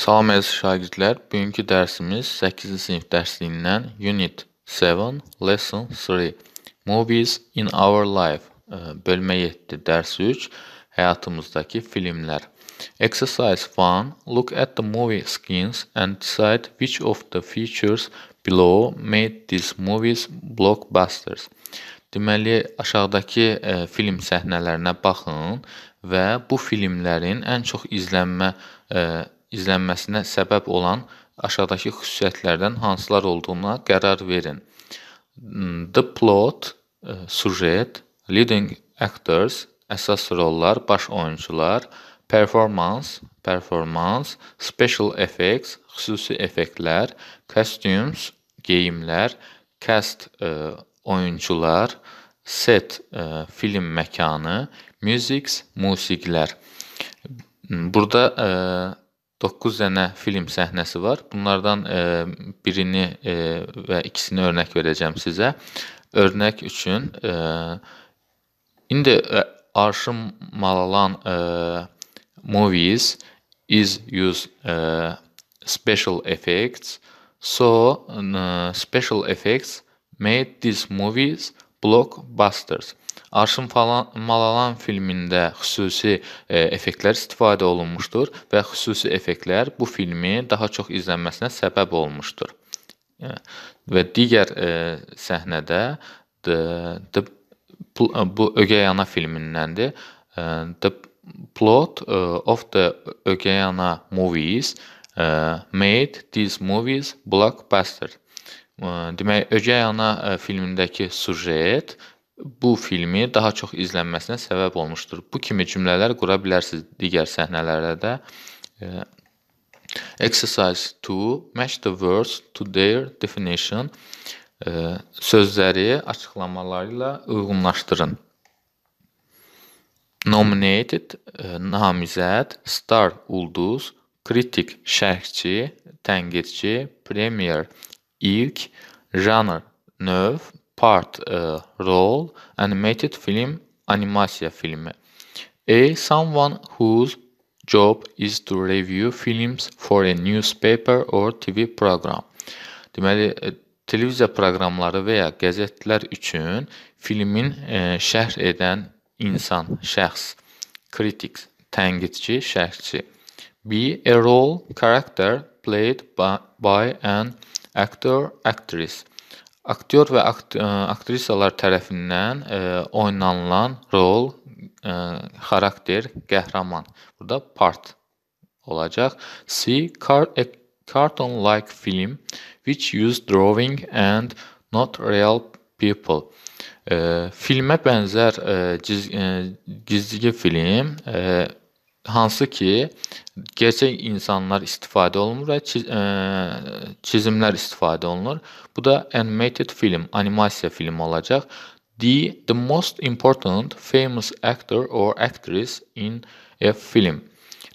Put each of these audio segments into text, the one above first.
Salam əziz şagirdlər, bugünkü dərsimiz 8-ci sinif dərsliyindən Unit 7, Lesson 3, Movies in Our Life, e, bölmə 7, dərs 3, həyatımızdakı filmlər. Exercise 1, look at the movie skins and decide which of the features below made these movies blockbusters. Deməli, aşağıdakı ə, e, film səhnələrinə baxın və bu filmlərin ən çox izlənmə ə, e, izlənməsinə səbəb olan aşağıdakı xüsusiyyətlərdən hansılar olduğuna qərar verin. The plot, e, sujet, leading actors, əsas rollar, baş oyunçular, performance, performans, special effects, xüsusi effektlər, costumes, geyimlər, cast ə, e, oyuncular, set ə, e, film məkanı, musics, musiqilər. Burada ə, 9 dənə film səhnəsi var. Bunlardan e, birini e, və ikisini örnək verəcəm sizə. Örnək üçün e, indi e, Arşın Malalan e, movies is use e, special effects. So uh, special effects made these movies blockbusters Arşın Malalan filmində xüsusi e, effektlər istifadə olunmuşdur və xüsusi effektlər bu filmi daha çox izlənməsinə səbəb olmuşdur. Və digər e, səhnədə the, the, e, bu Ögeyana filmindəndir. E, the plot e, of the Ögeyana movies made these movies blockbuster. Demək, Ögəy ana filmindəki süjet bu filmi daha çox izlənməsinə səbəb olmuşdur. Bu kimi cümlələr qura bilərsiniz digər səhnələrdə də. Exercise 2: Match the words to their definition. Sözləri açıqlamaları ilə uyğunlaşdırın. Nominated namizəd, star ulduz, kritik şərhçi, tənqidçi, premier ilk, janr, növ, part, euh, rol, animated film, animasiya filmi. A. Someone whose job is to review films for a newspaper or TV program. Deməli, e, televiziya proqramları və ya qəzetlər üçün filmin e, şərh edən insan, şəxs, kritik, tənqidçi, şərhçi. B. A role character played by, by an Actor, actress Aktyor və akt aktrisalar tərəfindən ə, oynanılan rol, ə, xarakter, qəhrəman. Burada part olacaq. See car a cartoon like film which used drawing and not real people. Ə, filmə bənzər ə, ciz ə, gizli film ə, hansı ki, gerçək insanlar istifadə olunmur və e, çizimlər istifadə olunur. Bu da animated film, animasiya filmi olacaq. D. The most important famous actor or actress in a film.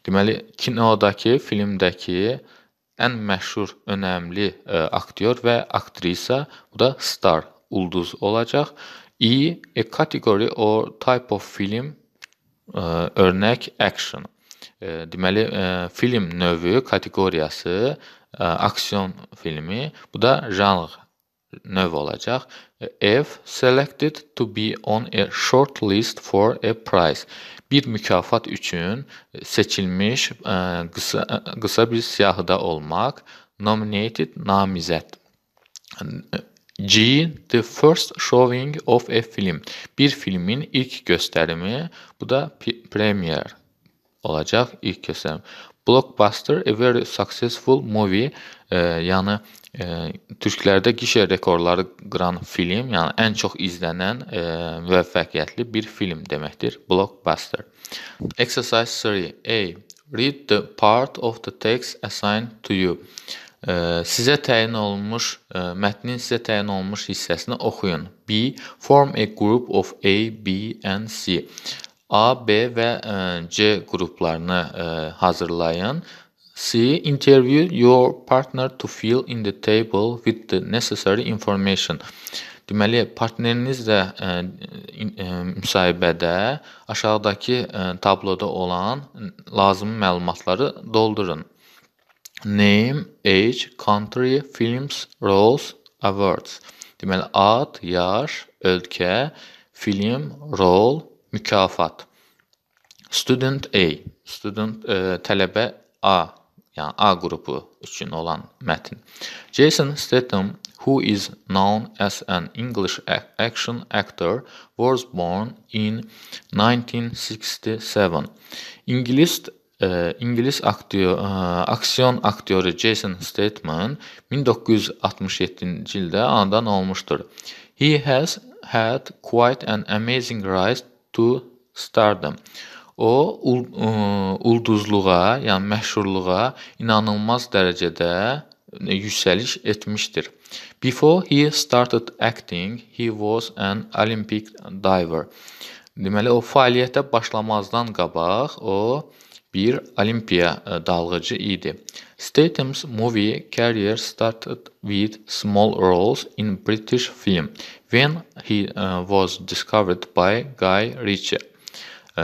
Deməli, kinodakı, filmdəki ən məşhur, önəmli ə, e, aktyor və aktrisa, bu da star, ulduz olacaq. E. A category or type of film Örnək action. Deməli, e, film növü, kateqoriyası e, aksiyon filmi, bu da janr növ olacaq. E, F selected to be on a short list for a prize. Bir mükafat üçün seçilmiş qısa qısa bir siyahıda olmaq, nominated namizəd G. The first showing of a film. Bir filmin ilk gösterimi. Bu da premier olacaq ilk göstərim. Blockbuster a very successful movie, e, yəni e, türklərdə gişə rekorları qıran film, yəni ən çox izlənən e, müvəffəqiyyətli bir film deməkdir. Blockbuster. Exercise 3. A. Read the part of the text assigned to you sizə təyin olunmuş e, mətnin sizə təyin olunmuş hissəsini oxuyun. B. Form a group of A, B and C. A, B və e, C qruplarını e, hazırlayın. C. Interview your partner to fill in the table with the necessary information. Deməli, partnerinizlə müsahibədə aşağıdakı tabloda olan lazımi məlumatları doldurun. Name Age Country Films Roles Awards. Deməli ad, yaş, ölkə, film, rol, mükafat. Student A, student ə, e, tələbə A, yəni A qrupu üçün olan mətn. Jason Statham who is known as an English action actor, was born in 1967. İngilis İngilis aktyor, e, aksiyon aktyoru Jason Statham 1967-ci ildə anadan olmuşdur. He has had quite an amazing rise to stardom. O e, ulduzluğa, yəni məşhurluğa inanılmaz dərəcədə yüksəliş etmişdir. Before he started acting, he was an Olympic diver. Deməli o fəaliyyətə başlamazdan qabaq o bir Olympia e, dalgıcı idi. Statham's movie career started with small roles in British film when he uh, was discovered by Guy Ritchie. Uh, e,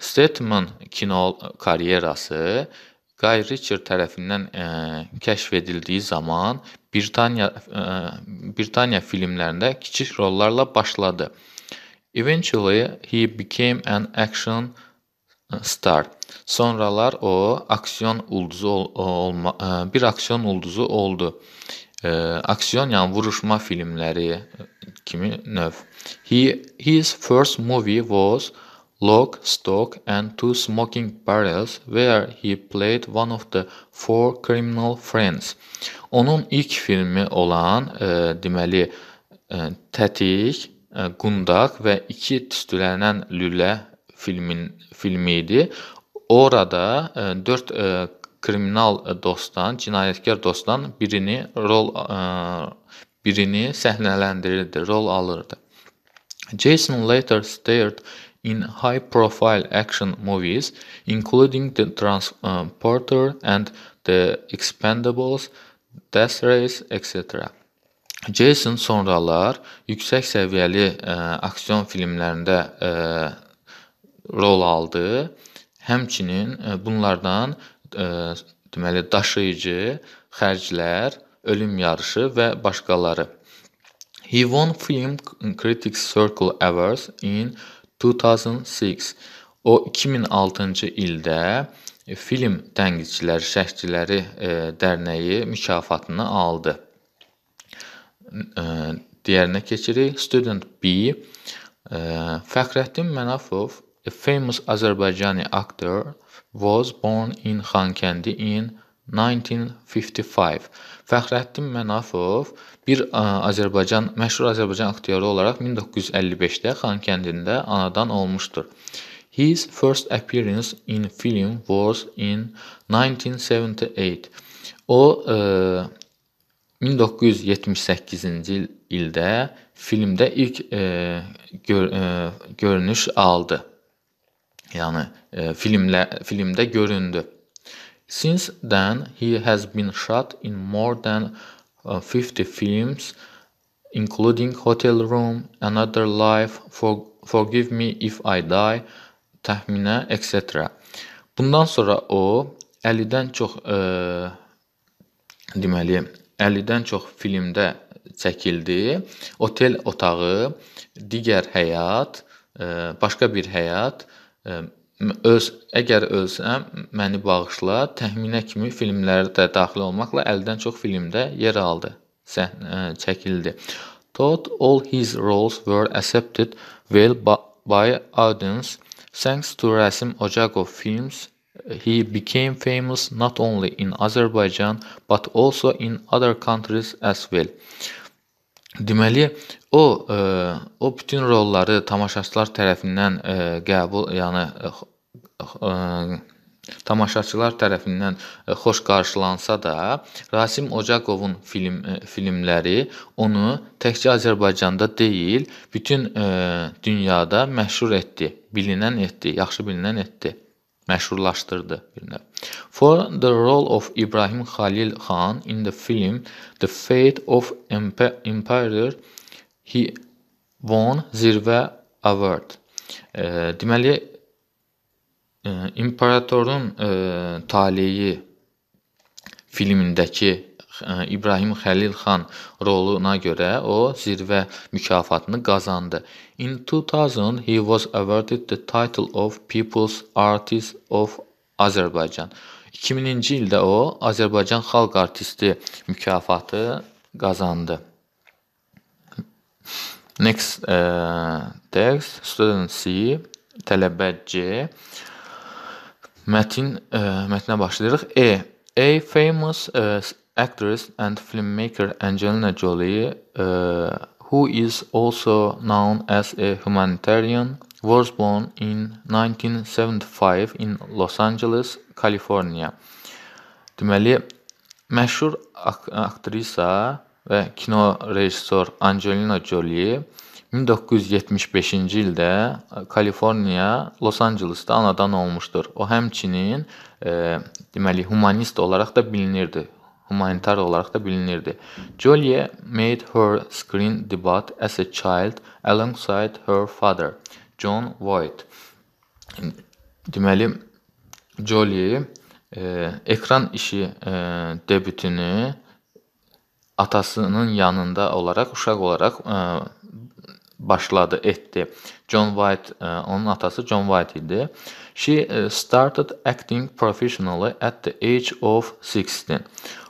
Statham'ın kino karyerası Guy Ritchie tərəfindən ə, kəşf edildiyi zaman Britaniya ə, Britaniya filmlərində kiçik rollarla başladı. Eventually he became an action star. Sonralar o aksiyon ulduzu ol e, olma e, bir aksiyon ulduzu oldu. E, aksiyon yəni vuruşma filmləri kimi növ. He his first movie was Lock, Stock and Two Smoking Barrels where he played one of the four criminal friends. Onun ilk filmi olan, e, deməli, e, Tətik, e, Qundaq və İki tüstülənən lülə filmin filmi idi. Orada e, dörd e, kriminal dostdan, cinayətkar dostdan birini rol e, birini səhnələndirirdi, rol alırdı. Jason later starred in high-profile action movies, including The Transporter and The Expendables, Death Race, etc. Jason sonralar yüksək səviyyəli ə, aksiyon filmlərində ə, rol aldı. Həmçinin e, bunlardan e, deməli daşıyıcı xərclər, ölüm yarışı və başqaları. He won Film Critics Circle Awards in 2006. O 2006-cı ildə Film Tənqidçiləri Şərhçiləri e, Dərnəyi mükafatını aldı. Digərinə keçirik. Student B Fəxrəddin Mənafov a famous Azerbaijani actor, was born in Xankəndi in 1955. Fəxrəddin Mənafov bir e, Azərbaycan məşhur Azərbaycan aktyoru olaraq 1955-də Xankəndində anadan olmuşdur. His first appearance in film was in 1978. O e, ə, 1978-ci ildə filmdə ilk ə, e, gör, ə, görünüş aldı yəni e, filmlə filmdə göründü. Since then he has been shot in more than 50 uh, films including Hotel Room, Another Life, For Forgive Me If I Die, Təxminə, etc. Bundan sonra o 50-dən çox e, deməli 50-dən çox filmdə çəkildi. Otel otağı, digər həyat, e, başqa bir həyat, e, öz əgər ölsəm məni bağışla təxminə kimi filmlərə də daxil olmaqla 50-dən çox filmdə yer aldı, səhnə çəkildi. Todd all his roles were accepted well by audience thanks to Rasim Ocakov films. He became famous not only in Azerbaijan but also in other countries as well. Deməli, O e, o bütün rolları tamaşaçılar tərəfindən e, qəbul, yəni e, tamaşaçılar tərəfindən xoş qarşılansa da, Rasim Ocaqovun film filmləri onu təkcə Azərbaycanda deyil, bütün dünyada məşhur etdi, bilinən etdi, yaxşı bilinən etdi məşhurlaşdırdı bir növ. For the role of Ibrahim Khalil Khan in the film The Fate of Empire He won zirvə award. E, deməli e, imperatorun e, taleyi filmindəki e, İbrahim Xəlil xan roluna görə o zirvə mükafatını qazandı. In 2000 he was awarded the title of People's Artist of Azerbaijan. 2000-ci ildə o Azərbaycan xalq artisti mükafatı qazandı. Next uh, text, student C, tələbə C. Mətin uh, mətnə başlayırıq. E. A famous uh, actress and filmmaker Angelina Jolie, uh, who is also known as a humanitarian, was born in 1975 in Los Angeles, California. Deməli, məşhur ak aktrisa və kino rejissor Angelina Jolie 1975-ci ildə Kaliforniya, Los-Ancelesdə anadan olmuşdur. O həmçinin e, deməli humanist olaraq da bilinirdi. Humanitar olaraq da bilinirdi. Jolie made her screen debut as a child alongside her father, John Voight. Deməli Jolie e, ekran işi e, debütünü atasının yanında olaraq uşaq olaraq ə, e, başladı, etdi. John White, ə, e, onun atası John White idi. She e, started acting professionally at the age of 16.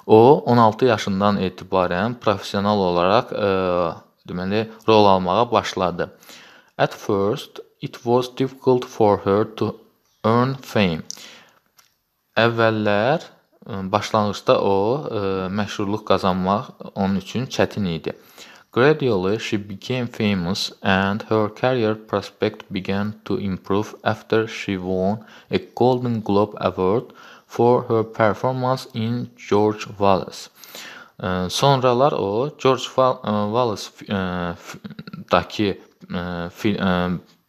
O 16 yaşından etibarən professional olaraq ə, deməli rol almağa başladı. At first it was difficult for her to earn fame. Əvvəllər Başlanğıcda o e, məşhurluq qazanmaq onun üçün çətin idi. Gradually she became famous and her career prospects began to improve after she won a Golden Globe Award for her performance in George Wallace. Sonralar o George e, Wallace e, dakı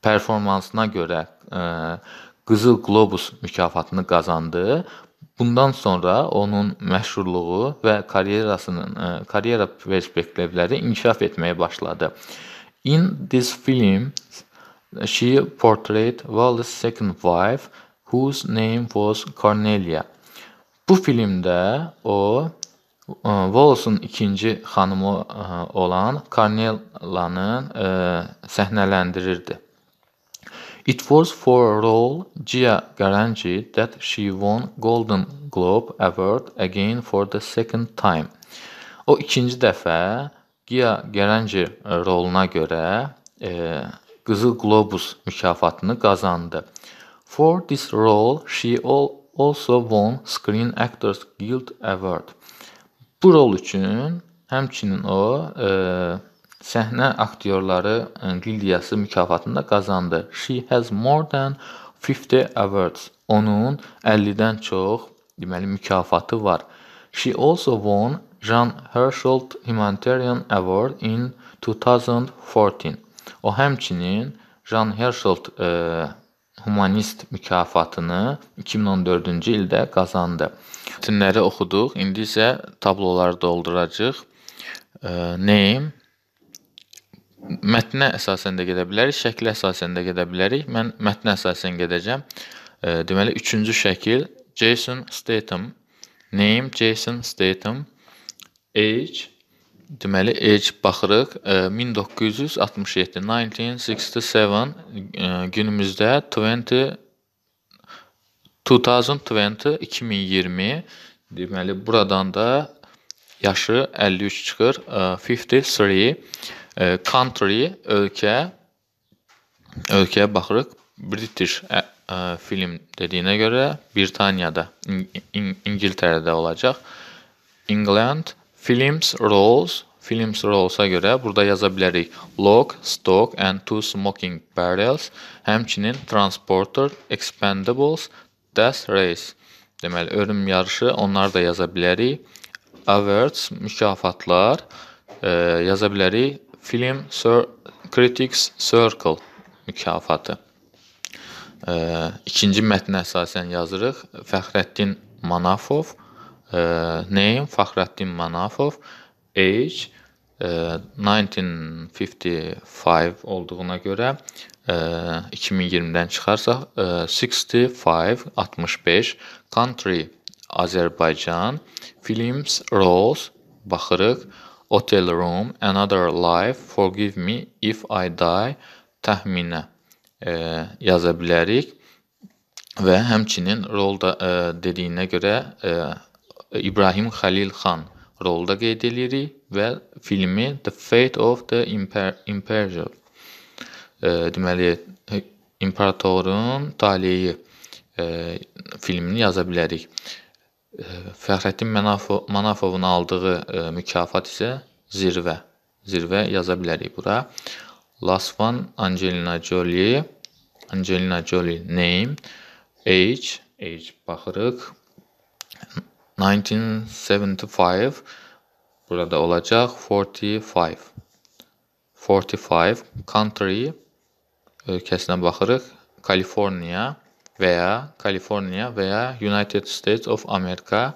performansına görə Qızıl Globus mükafatını qazandı. Bundan sonra onun məşhurluğu və karyerasının e, karyera perspektivləri inkişaf etməyə başladı. In this film she portrayed Wally's second wife whose name was Cornelia. Bu filmdə o e, Wallace'ın ikinci xanımı e, olan Cornelia'nı səhnələndirirdi. It was for her role Gia Garangi that she won Golden Globe Award again for the second time. O ikinci dəfə Gia Garangi roluna görə e, Qızıl Globus mükafatını qazandı. For this role she also won Screen Actors Guild Award. Bu rol üçün həmçinin o e, səhnə aktyorları qildiyası e, mükafatını da qazandı. She has more than 50 awards. Onun 50-dən çox deməli mükafatı var. She also won Jan Hersholt Humanitarian Award in 2014. O həmçinin Jan Hersholt e, humanist mükafatını 2014-cü ildə qazandı. Mətnləri oxuduq. İndi isə tabloları dolduracağıq. E, name mətnə əsasən də gedə bilərik, şəklə əsasən də gedə bilərik. Mən mətnə əsasən gedəcəm. Deməli, üçüncü şəkil Jason Statham. Name Jason Statham. Age Deməli, age baxırıq 1967, 1967 günümüzdə 20 2020, 2020 deməli buradan da yaşı 53 çıxır, 53 Country ölkə, ölkəyə baxırıq. British ə, e, ə, e, film dediyinə görə Britaniyada, İng İng İngiltərədə olacaq. England films rolls Films Rolls-a görə burada yaza bilərik. Log, stock and two smoking barrels, həmçinin transporter, expendables, death race. Deməli, ölüm yarışı onları da yaza bilərik. Awards, mükafatlar e, yaza bilərik. Film Sir Critics Circle mükafatı. E, ikinci mətnə əsasən yazırıq. Fəxrəddin Manafov. E, name Fəxrəddin Manafov. Age e, 1955 olduğuna görə e, 2020-dən çıxarsaq e, 65 65 Country Azərbaycan Films Roles baxırıq. E, Hotel room, another life, forgive me if I die təxminə e, yaza bilərik və həmçinin rolda e, dediyinə görə e, İbrahim Xəlil xan rolda qeyd edirik və filmi The Fate of the Imperator e, deməli imperatorun taleyi e, filmini yaza bilərik. Fəxrəddin Manafo Manafovun aldığı e, mükafat isə zirvə. Zirvə yaza bilərik bura. Last one Angelina Jolie Angelina Jolie name age age baxırıq 1975 burada olacaq 45 45 country ölkəsinə baxırıq Kaliforniya veya Kaliforniya veya United States of America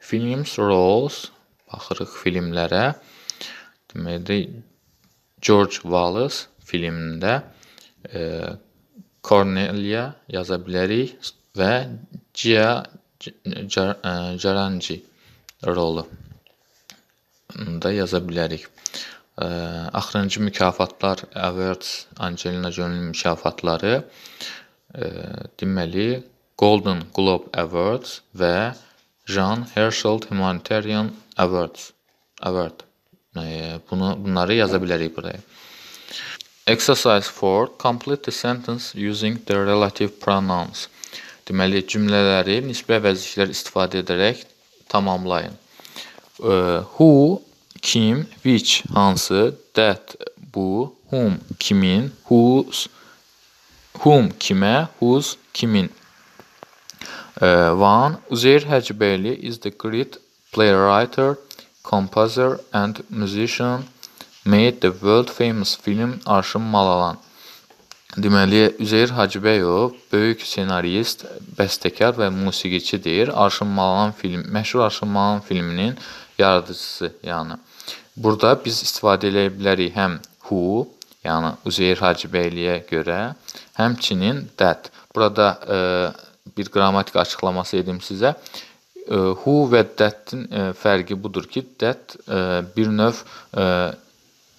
Films Roles baxırıq filmlərə. Deməli George Wallace filmində e, Cornelia yaza bilərik və Gia Caranci e, rolu da yaza bilərik. E, axırıncı mükafatlar Awards Angelina Jolie mükafatları deməli Golden Globe Awards və Jan Herschel Humanitarian Awards. Award. Bunu bunları yaza bilərik buraya. Exercise 4. Complete the sentence using the relative pronouns. Deməli, cümlələri nisbi əvəzliklər istifadə edərək tamamlayın. Who, kim, which, hansı, that, bu, whom, kimin, whose, Whom kimə, whose kimin. One, Üzeyir Hacıbəyli is the great playwright, composer and musician made the world famous film Arşın Malalan. Deməli, Üzeyir Hacıbəyov böyük ssenarist, bəstəkar və musiqiçidir. Arşın Malalan film, məşhur Arşın Malalan filminin yaradıcısı, yəni. Burada biz istifadə edə bilərik həm who yəni Üzeyir Hacıbəyliyə görə, həmçinin dət. Burada e, bir qrammatik açıqlaması edim sizə. E, hu və dəttin e, fərqi budur ki, dət e, bir növ e,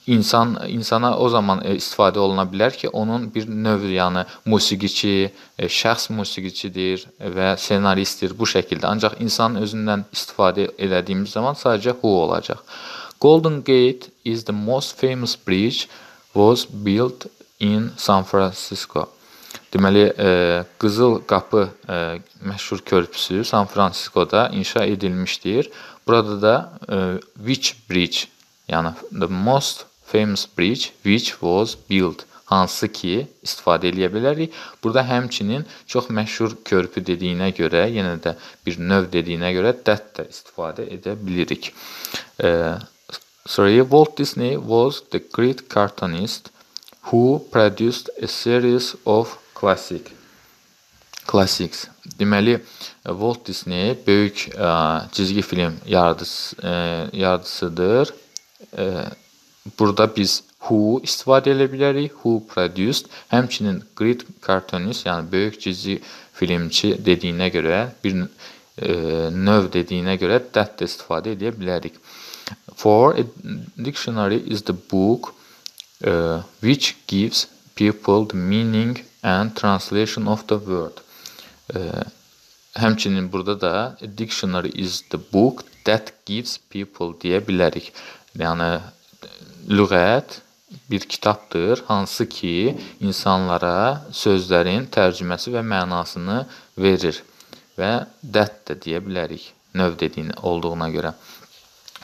insan insana o zaman e, istifadə oluna bilər ki, onun bir növ yəni musiqiçi, e, şəxs musiqiçidir və ssenaristdir bu şəkildə. Ancaq insan özündən istifadə elədiyimiz zaman sadəcə who olacaq. Golden Gate is the most famous bridge was built in San Francisco. Deməli, e, Qızıl Qapı e, məşhur körpüsü San Fransiskoda inşa edilmişdir. Burada da e, which bridge, yəni the most famous bridge which was built hansı ki istifadə eləyə bilərik. Burada həmçinin çox məşhur körpü dediyinə görə, yenə də bir növ dediyinə görə dət də istifadə edə bilirik. E, 3. Walt Disney was the great cartoonist who produced a series of classic classics. Deməli, Walt Disney böyük ə, e, cizgi film yaradıcısı, ə, e, yaradıcısıdır. Ə, e, burada biz who istifadə edə bilərik, who produced, həmçinin great cartoonist, yəni böyük cizgi filmçi dediyinə görə, bir ə, növ dediyinə görə that də istifadə edə bilərik. For a dictionary is the book uh, which gives people the meaning and translation of the word. Uh, həmçinin burada da a dictionary is the book that gives people deyə bilərik. Yəni lüğət bir kitabdır hansı ki insanlara sözlərin tərcüməsi və mənasını verir və that də deyə bilərik növ dediyini olduğuna görə.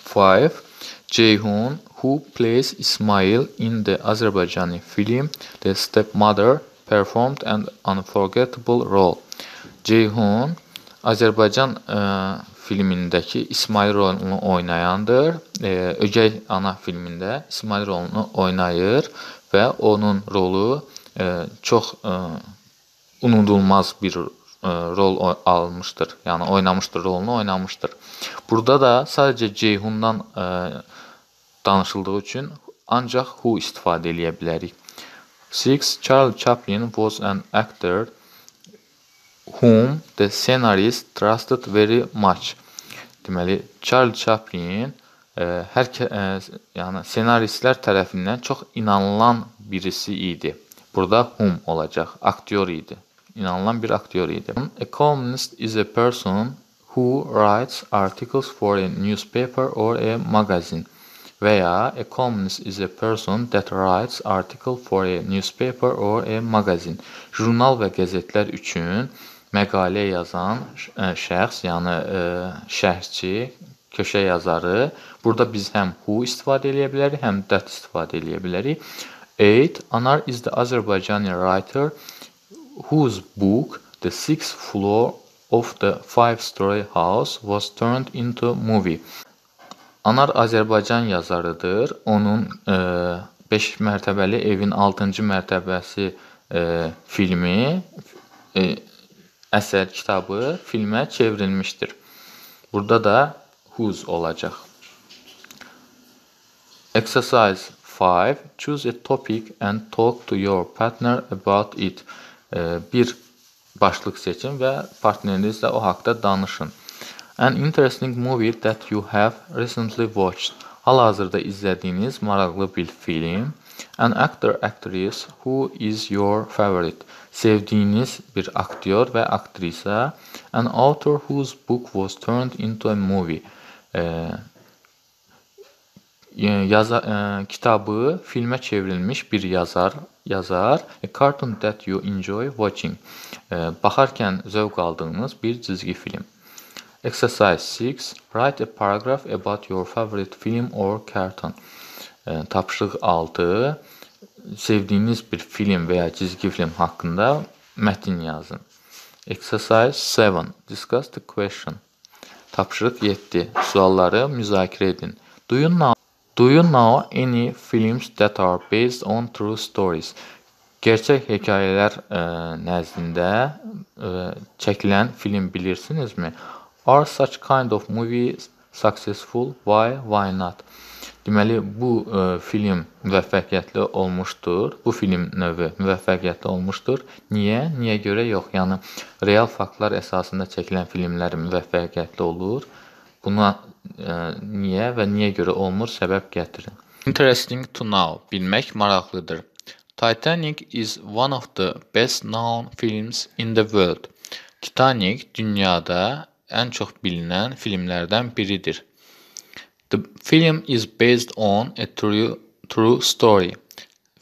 5 Ceyhun, who plays Ismail in the Azerbaijani film The Stepmother, performed an unforgettable role. Ceyhun Azərbaycan ə, e, filmindəki İsmail rolunu oynayandır. Ə, e, Ögey ana filmində İsmail rolunu oynayır və onun rolu ə, e, çox ə, unudulmaz bir E, rol almışdır. Yəni oynamışdır, rolunu oynamışdır. Burada da sadəcə Ceyhundan ə, e, danışıldığı üçün ancaq who istifadə eləyə bilərik. 6. Charles Chaplin was an actor whom the scenarist trusted very much. Deməli, Charles Chaplin ə, e, hər ə, yəni ssenaristlər tərəfindən çox inanılan birisi idi. Burada whom olacaq, aktyor idi inanılan bir aktyor idi. A columnist is a person who writes articles for a newspaper or a magazine veya a columnist is a person that writes article for a newspaper or a magazine. Jurnal və qəzetlər üçün məqalə yazan e, şəxs, yəni e, şərhçi, köşə yazarı. Burada biz həm who istifadə edə bilərik, həm that istifadə edə bilərik. 8. Anar is the Azerbaijani writer whose book the sixth floor of the five-story house was turned into movie. Anar Azərbaycan yazarıdır. Onun 5 e, mərtəbəli evin 6-cı mərtəbəsi e, filmi e, əsər kitabı filmə çevrilmişdir. Burada da whose olacaq. Exercise 5. Choose a topic and talk to your partner about it. E, bir başlıq seçin və partnerinizlə o haqda danışın. An interesting movie that you have recently watched. Hal-hazırda izlədiyiniz maraqlı bir film. An actor actress who is your favorite. Sevdiyiniz bir aktyor və aktrisa. An author whose book was turned into a movie. Ə, e, E, yaza, e, kitabı filmə çevrilmiş bir yazar yazar A Cartoon That You Enjoy Watching. E, baxarkən zövq aldığınız bir cizgi film. Exercise 6. Write a paragraph about your favorite film or cartoon. E, tapşırıq 6. Sevdiyiniz bir film və ya cizgi film haqqında mətn yazın. Exercise 7. Discuss the question. Tapşırıq 7. Sualları müzakirə edin. Do you know Do you know any films that are based on true stories? Gerçək hekayələr ə, e, nəzdində ə, e, çəkilən film bilirsinizmi? Are such kind of movies successful? Why? Why not? Deməli bu ə, e, film müvəffəqiyyətli olmuşdur. Bu film növü müvəffəqiyyətli olmuşdur. Niyə? Niyə görə yox? Yəni real faktlar əsasında çəkilən filmlər müvəffəqiyyətli olur. Buna ə, e, niyə və niyə görə olmur səbəb gətirin. Interesting to know. Bilmək maraqlıdır. Titanic is one of the best known films in the world. Titanic dünyada ən çox bilinən filmlərdən biridir. The film is based on a true true story.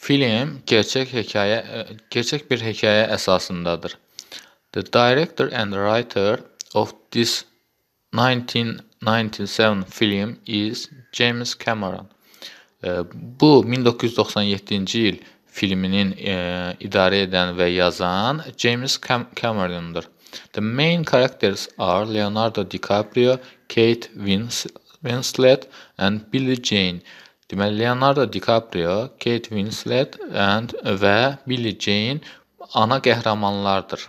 Film gerçək hekayə e, gerçək bir hekayə əsasındadır. The director and writer of this 1997 film is James Cameron. Bu 1997-ci il filminin e, idarə edən və yazan James Cameron-dır. The main characters are Leonardo DiCaprio, Kate Winslet and Billie Jean. Deməli Leonardo DiCaprio, Kate Winslet and və Billie Jean ana qəhrəmanlardır.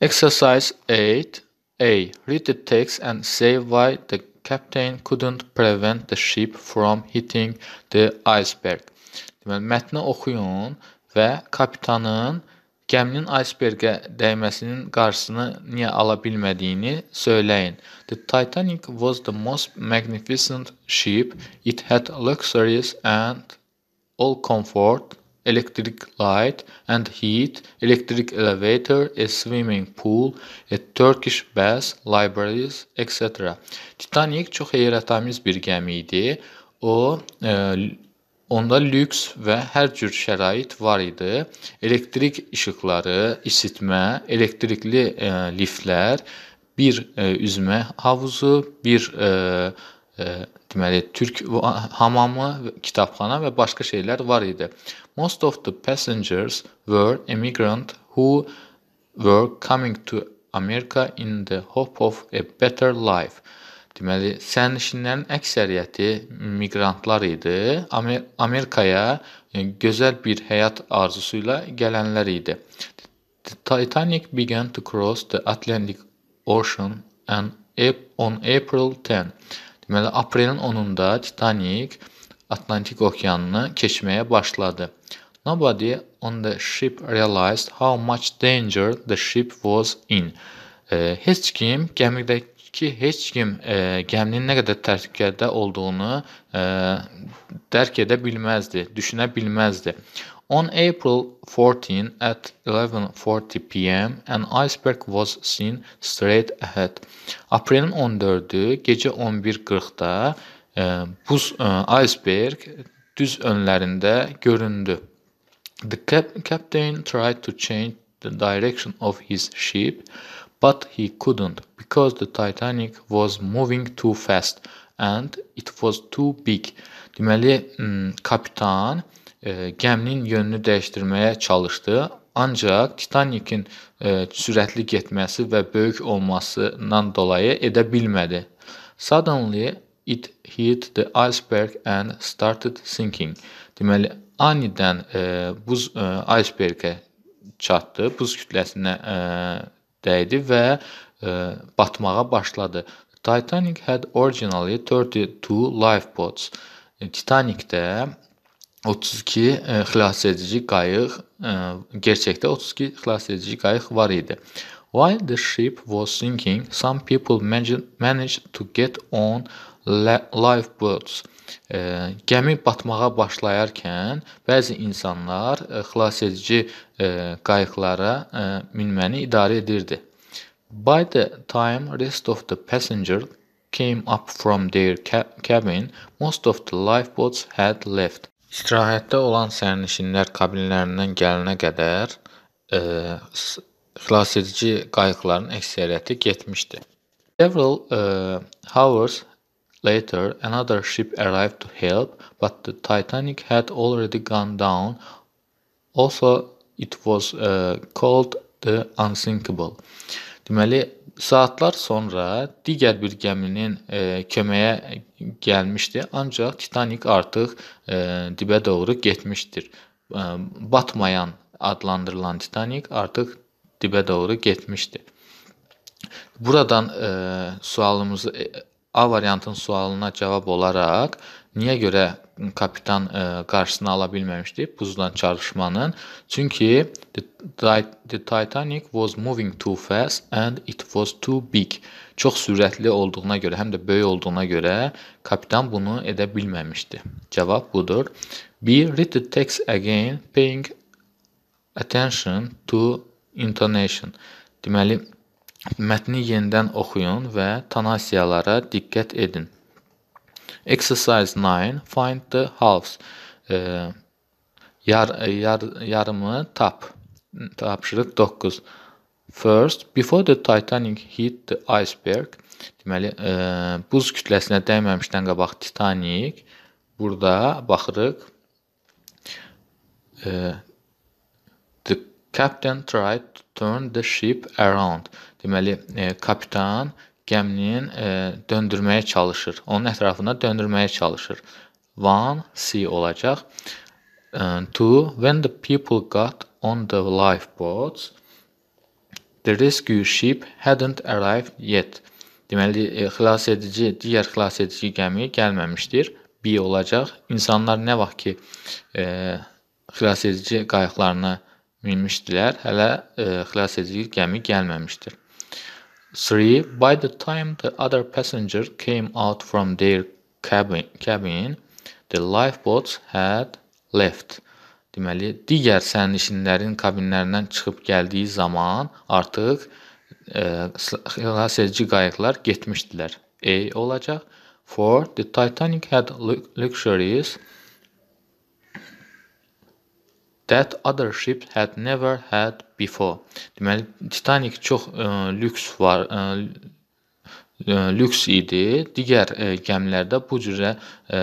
Exercise 8 A. Read the text and say why the captain couldn't prevent the ship from hitting the iceberg. Deməli, mətni oxuyun və kapitanın gəminin icebergə dəyməsinin qarşısını niyə ala bilmədiyini söyləyin. The Titanic was the most magnificent ship. It had luxuries and all comfort electric light and heat, electric elevator, a swimming pool, a Turkish bath, libraries, etc. Titanic çox heyrətamiz bir gəmi idi. O e, onda lüks və hər cür şərait var idi. Elektrik işıqları, isitmə, elektrikli e, liftlər, bir e, üzmə havuzu, bir e, e, deməli türk hamamı, kitabxana və başqa şeylər var idi. Most of the passengers were immigrants who were coming to Amerika in the hope of a better life. Deməli, sərnişinlərin əksəriyyəti miqrantlar idi. Amer Amerikaya e, gözəl bir həyat arzusu ilə gələnlər idi. The Titanic began to cross the Atlantic Ocean and on April 10. Deməli, aprelin 10-unda Titanic Atlantik okeanını keçməyə başladı. Nobody on the ship realized how much danger the ship was in. E, heç kim gəmidəki heç kim e, gəminin nə qədər təhlükədə olduğunu e, dərk edə bilməzdi, düşünə bilməzdi. On April 14 at 11:40 p.m. an iceberg was seen straight ahead. Aprelin 14-ü gecə 11:40-da e, buz e, iceberg düz önlərində göründü. The cap captain tried to change the direction of his ship, but he couldn't because the Titanic was moving too fast and it was too big. Deməli, kapitan mm, uh, gəminin yönünü dəyişdirməyə çalışdı, ancaq Titanikin e, sürətli getməsi və böyük olmasından dolayı edə bilmədi. Suddenly it hit the iceberg and started sinking. Deməli, anidən e, buz e, aysberqə çatdı, buz kütləsinə e, dəydi və e, batmağa başladı. Titanic had originally 32 lifeboats. Titanikdə 32 e, xilasedici qayıq, e, gerçəkdə 32 xilasedici qayıq var idi. While the ship was sinking, some people managed to get on lifeboats. Gəmi batmağa başlayarkən bəzi insanlar e, xilasedici e, qayıqlara e, minməni idarə edirdi. By the time rest of the passengers came up from their cabin, most of the lifeboats had left. İstirahətdə olan sərnişinlər kabinlərindən gəlinə qədər xilasedici qayıqların əksəriyyəti getmişdi. Several hours Later, another ship arrived to help, but the Titanic had already gone down. Also, it was uh, called the Unsinkable. Deməli, saatlar sonra digər bir gəminin e, köməyə gəlmişdi, ancaq Titanic artıq e, dibə doğru getmişdir. E, batmayan adlandırılan Titanic artıq dibə doğru getmişdi. Buradan e, sualımızı e, A variantın sualına cavab olaraq niyə görə kapitan ə, e, qarşısını ala bilməmişdi buzdan çarpışmanın? Çünki the, the Titanic was moving too fast and it was too big. Çox sürətli olduğuna görə, həm də böyük olduğuna görə kapitan bunu edə bilməmişdi. Cavab budur. B. Read the text again, paying attention to intonation. Deməli, Mətni yenidən oxuyun və tonasiyalara diqqət edin. Exercise 9. Find the halves. E, yar, yar, yarımı tap. Tapşırıq 9. First, before the Titanic hit the iceberg. Deməli, e, buz kütləsinə dəyməmişdən qabaq Titanic burada baxırıq. E, the captain tried to turn the ship around deməli e, kapitan gəminin e, döndürməyə çalışır. Onun ətrafında döndürməyə çalışır. One C olacaq. E, Two when the people got on the lifeboats the rescue ship hadn't arrived yet. Deməli xilas edici, digər xilas edici gəmi gəlməmişdir. B olacaq. İnsanlar nə vaxt ki e, xilas edici qayıqlarına minmişdilər, hələ e, xilas edici gəmi gəlməmişdir. Three, by the time the other passengers came out from their cabin, cabin the lifeboats had left. Deməli, digər sərnişinlərin kabinlərindən çıxıb gəldiyi zaman artıq e, xilas edici qayıqlar getmişdilər. A olacaq. For the Titanic had luxuries that other ships had never had before. Deməli Titanic çox ə, e, lüks var, ə, e, e, lüks idi. Digər ə, gəmilərdə bu cürə ə,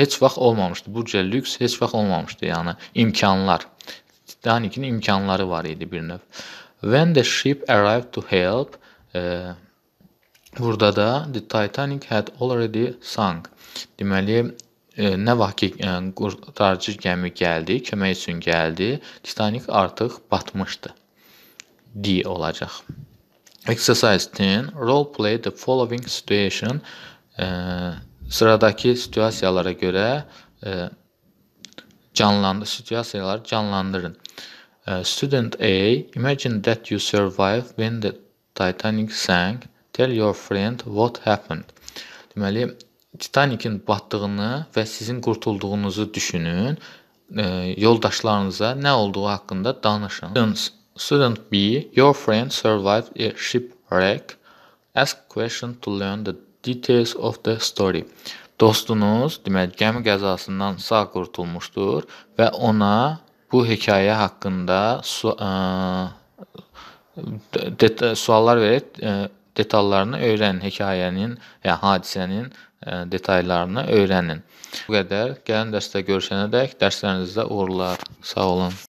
heç vaxt olmamışdı. Bu cürə lüks heç vaxt olmamışdı. Yəni imkanlar. Titanicin imkanları var idi bir növ. When the ship arrived to help ə, burada da the Titanic had already sunk. Deməli nə vaxt ki qurtarıcı gəmi gəldi, kömək üçün gəldi, Titanik artıq batmışdı. D olacaq. Exercise 10. Role play the following situation. Ə, sıradakı situasiyalara görə ə, canlandı situasiyaları canlandırın. Uh, student A, imagine that you survived when the Titanic sank. Tell your friend what happened. Deməli, Titanikin batdığını və sizin qurtulduğunuzu düşünün. Yoldaşlarınıza nə olduğu haqqında danışın. Student B, your friend survived a shipwreck. Ask question to learn the details of the story. Dostunuz, deməli, gəmi qəzasından sağ qurtulmuşdur və ona bu hekayə haqqında su ə, det suallar verib ə, detallarını öyrənin hekayənin və hadisənin E, detallarını öyrənin. Bu qədər. Gələn dərsdə görüşənədək dərslərinizdə uğurlar. Sağ olun.